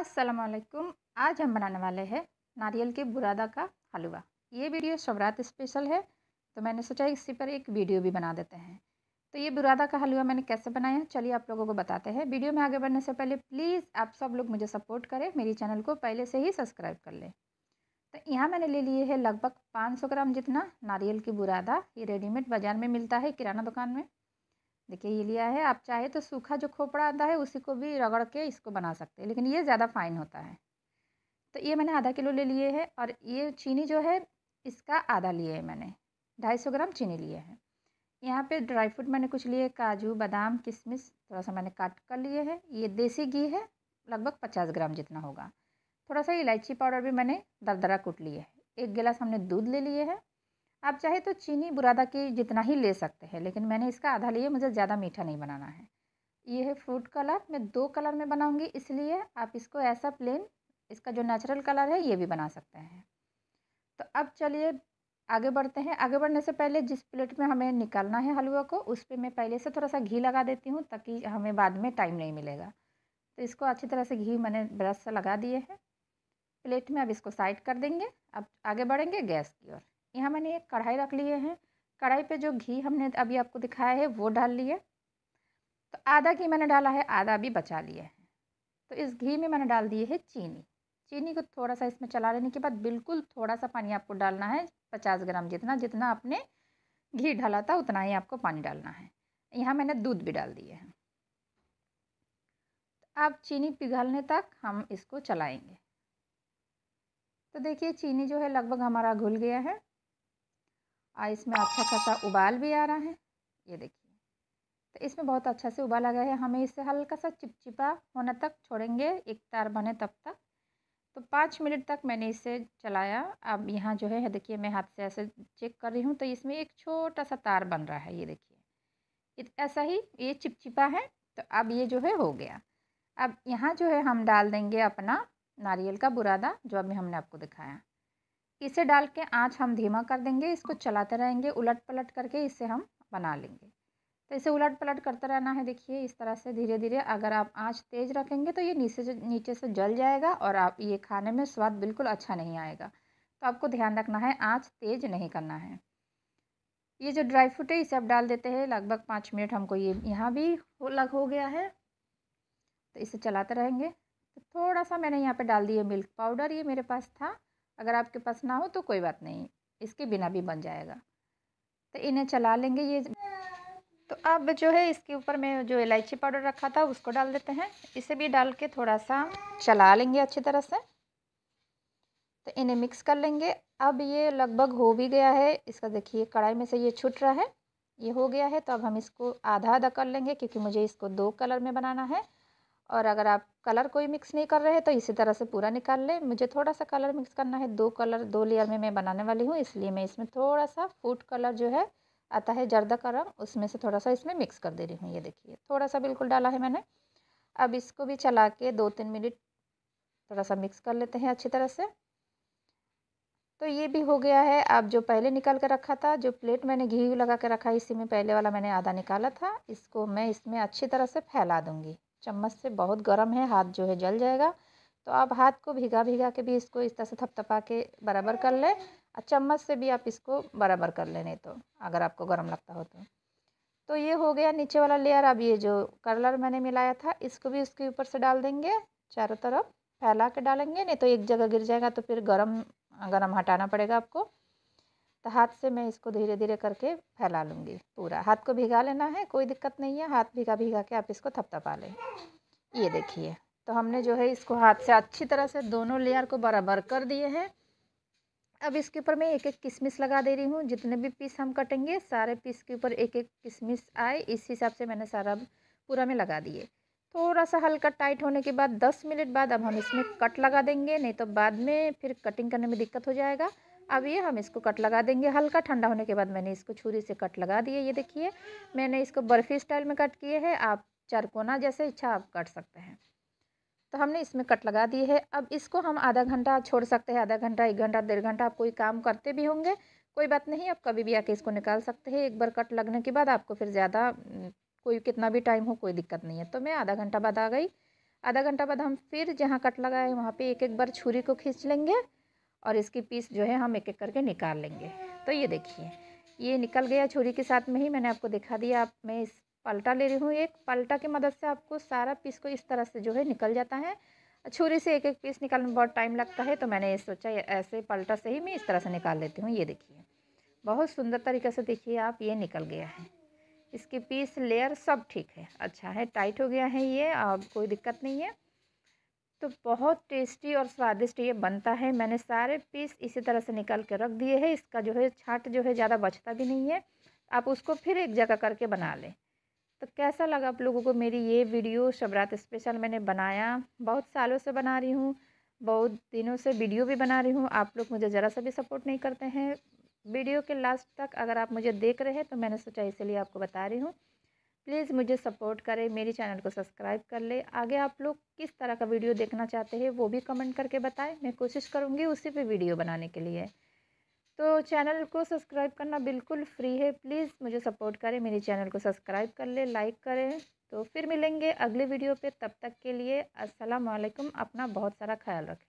असलकुम आज हम बनाने वाले हैं नारियल के बुरादा का हलवा ये वीडियो शवरात स्पेशल है तो मैंने सोचा इसी पर एक वीडियो भी बना देते हैं तो ये बुरादा का हलवा मैंने कैसे बनाया चलिए आप लोगों को बताते हैं वीडियो में आगे बढ़ने से पहले प्लीज़ आप सब लोग मुझे सपोर्ट करें मेरी चैनल को पहले से ही सब्सक्राइब कर लें तो यहाँ मैंने ले लिए है लगभग पाँच ग्राम जितना नारियल की बुरादा ये रेडीमेड बाज़ार में मिलता है किराना दुकान में देखिए ये लिया है आप चाहे तो सूखा जो खोपड़ा आता है उसी को भी रगड़ के इसको बना सकते हैं लेकिन ये ज़्यादा फाइन होता है तो ये मैंने आधा किलो ले लिए है और ये चीनी जो है इसका आधा लिए है मैंने ढाई सौ ग्राम चीनी लिए है यहाँ पे ड्राई फ्रूट मैंने कुछ लिए काजू बादाम किशमिश थोड़ा सा मैंने काट कर लिए है ये देसी घी है लगभग पचास ग्राम जितना होगा थोड़ा सा इलायची पाउडर भी मैंने दरदरा कूट लिए है एक गिलास हमने दूध ले लिए है आप चाहे तो चीनी बुरादा की जितना ही ले सकते हैं लेकिन मैंने इसका आधा लिए मुझे ज़्यादा मीठा नहीं बनाना है ये है फ्रूट कलर मैं दो कलर में बनाऊंगी इसलिए आप इसको ऐसा प्लेन इसका जो नेचुरल कलर है ये भी बना सकते हैं तो अब चलिए आगे बढ़ते हैं आगे बढ़ने से पहले जिस प्लेट में हमें निकालना है हलवा को उस पर मैं पहले से थोड़ा सा घी लगा देती हूँ ताकि हमें बाद में टाइम नहीं मिलेगा तो इसको अच्छी तरह से घी मैंने ब्रश से लगा दिए हैं प्लेट में अब इसको साइड कर देंगे अब आगे बढ़ेंगे गैस की ओर यहाँ मैंने एक कढ़ाई रख लिए हैं कढ़ाई पे जो घी हमने अभी आपको दिखाया है वो डाल लिए तो आधा घी मैंने डाला है आधा भी बचा लिया है तो इस घी में मैंने डाल दिए है चीनी चीनी को थोड़ा सा इसमें चला लेने के बाद बिल्कुल थोड़ा सा पानी आपको डालना है पचास ग्राम जितना जितना आपने घी डाला था उतना ही आपको पानी डालना है यहाँ मैंने दूध भी डाल दिए हैं तो अब चीनी पिघलने तक हम इसको चलाएंगे तो देखिए चीनी जो है लगभग हमारा घुल गया है और इसमें अच्छा खासा उबाल भी आ रहा है ये देखिए तो इसमें बहुत अच्छा से उबाल आ गया है हमें इसे हल्का सा चिपचिपा होने तक छोड़ेंगे एक तार बने तब तक तो पाँच मिनट तक मैंने इसे चलाया अब यहाँ जो है देखिए मैं हाथ से ऐसे चेक कर रही हूँ तो इसमें एक छोटा सा तार बन रहा है ये देखिए ऐसा ही ये चिपचिपा है तो अब ये जो है हो गया अब यहाँ जो है हम डाल देंगे अपना नारियल का बुरादा जो अभी हमने आपको दिखाया इसे डाल के आँच हम धीमा कर देंगे इसको चलाते रहेंगे उलट पलट करके इसे हम बना लेंगे तो इसे उलट पलट करते रहना है देखिए इस तरह से धीरे धीरे अगर आप आँच तेज़ रखेंगे तो ये नीचे से नीचे से जल जाएगा और आप ये खाने में स्वाद बिल्कुल अच्छा नहीं आएगा तो आपको ध्यान रखना है आँच तेज़ नहीं करना है ये जो ड्राई फ्रूट है इसे आप डाल देते हैं लगभग पाँच मिनट हमको ये यहाँ भी लग हो गया है तो इसे चलाते रहेंगे तो थोड़ा सा मैंने यहाँ पे डाल दिया मिल्क पाउडर ये मेरे पास था अगर आपके पास ना हो तो कोई बात नहीं इसके बिना भी बन जाएगा तो इन्हें चला लेंगे ये तो अब जो है इसके ऊपर मैं जो इलायची पाउडर रखा था उसको डाल देते हैं इसे भी डाल के थोड़ा सा चला लेंगे अच्छी तरह से तो इन्हें मिक्स कर लेंगे अब ये लगभग हो भी गया है इसका देखिए कढ़ाई में से ये छूट रहा है ये हो गया है तो अब हम इसको आधा आधा कर लेंगे क्योंकि मुझे इसको दो कलर में बनाना है और अगर आप कलर कोई मिक्स नहीं कर रहे हैं तो इसी तरह से पूरा निकाल लें मुझे थोड़ा सा कलर मिक्स करना है दो कलर दो लेयर में मैं बनाने वाली हूँ इसलिए मैं इसमें थोड़ा सा फूड कलर जो है आता है जर्दा का रंग उसमें से थोड़ा सा इसमें मिक्स कर दे रही हूँ ये देखिए थोड़ा सा बिल्कुल डाला है मैंने अब इसको भी चला के दो तीन मिनट थोड़ा सा मिक्स कर लेते हैं अच्छी तरह से तो ये भी हो गया है अब जो पहले निकाल कर रखा था जो प्लेट मैंने घी लगा के रखा इसी में पहले वाला मैंने आधा निकाला था इसको मैं इसमें अच्छी तरह से फैला दूँगी चम्मच से बहुत गर्म है हाथ जो है जल जाएगा तो आप हाथ को भिगा भिगा के भी इसको इस तरह से थपथपा के बराबर कर लें और चम्मच से भी आप इसको बराबर कर लें नहीं तो अगर आपको गर्म लगता हो तो तो ये हो गया नीचे वाला लेयर अब ये जो कलर मैंने मिलाया था इसको भी उसके ऊपर से डाल देंगे चारों तरफ फैला के डालेंगे नहीं तो एक जगह गिर जाएगा तो फिर गर्म गर्म हटाना पड़ेगा आपको तो हाथ से मैं इसको धीरे धीरे करके फैला लूँगी पूरा हाथ को भिगा लेना है कोई दिक्कत नहीं है हाथ भिगा भिगा के आप इसको थपथपा लें ये देखिए तो हमने जो है इसको हाथ से अच्छी तरह से दोनों लेयर को बराबर कर दिए हैं अब इसके ऊपर मैं एक एक किशमिश लगा दे रही हूँ जितने भी पीस हम कटेंगे सारे पीस के ऊपर एक एक किशमिश आए इस हिसाब से मैंने सारा पूरा में लगा दिए थोड़ा सा हल्का टाइट होने के बाद दस मिनट बाद अब हम इसमें कट लगा देंगे नहीं तो बाद में फिर कटिंग करने में दिक्कत हो जाएगा अब ये हम इसको कट लगा देंगे हल्का ठंडा होने के बाद मैंने इसको छुरी से कट लगा दिए ये देखिए मैंने इसको बर्फ़ी स्टाइल में कट किए हैं आप चारकोना जैसे इच्छा आप कट सकते हैं तो हमने इसमें कट लगा दिए है अब इसको हम आधा घंटा छोड़ सकते हैं आधा घंटा एक घंटा डेढ़ घंटा आप कोई काम करते भी होंगे कोई बात नहीं आप कभी भी आके इसको निकाल सकते हैं एक बार कट लगने के बाद आपको फिर ज़्यादा कोई कितना भी टाइम हो कोई दिक्कत नहीं है तो मैं आधा घंटा बाद आ गई आधा घंटा बाद हम फिर जहाँ कट लगाए वहाँ पे एक एक बार छुरी को खींच लेंगे और इसकी पीस जो है हम एक एक करके निकाल लेंगे तो ये देखिए ये निकल गया छुरी के साथ में ही मैंने आपको दिखा दिया आप मैं इस पलटा ले रही हूँ एक पलटा की मदद से आपको सारा पीस को इस तरह से जो है निकल जाता है छुरी से एक एक पीस निकालने में बहुत टाइम लगता है तो मैंने ये सोचा ऐसे पलटा से ही मैं इस तरह से निकाल लेती हूँ ये देखिए बहुत सुंदर तरीके से देखिए आप ये निकल गया है इसके पीस लेयर सब ठीक है अच्छा है टाइट हो गया है ये और कोई दिक्कत नहीं है तो बहुत टेस्टी और स्वादिष्ट ये बनता है मैंने सारे पीस इसी तरह से निकाल के रख दिए हैं इसका जो है छाट जो है ज़्यादा बचता भी नहीं है आप उसको फिर एक जगह करके बना लें तो कैसा लगा आप लोगों को मेरी ये वीडियो शबरात स्पेशल मैंने बनाया बहुत सालों से बना रही हूँ बहुत दिनों से वीडियो भी बना रही हूँ आप लोग मुझे ज़रा सा भी सपोर्ट नहीं करते हैं वीडियो के लास्ट तक अगर आप मुझे देख रहे हैं तो मैंने सोचा इसलिए आपको बता रही हूँ प्लीज़ मुझे सपोर्ट करें मेरे चैनल को सब्सक्राइब कर ले आगे आप लोग किस तरह का वीडियो देखना चाहते हैं वो भी कमेंट करके बताएं मैं कोशिश करूँगी उसी पे वीडियो बनाने के लिए तो चैनल को सब्सक्राइब करना बिल्कुल फ्री है प्लीज़ मुझे सपोर्ट करें मेरे चैनल को सब्सक्राइब कर ले लाइक करें तो फिर मिलेंगे अगले वीडियो पर तब तक के लिए अस्सलाम अपना बहुत सारा ख्याल रखें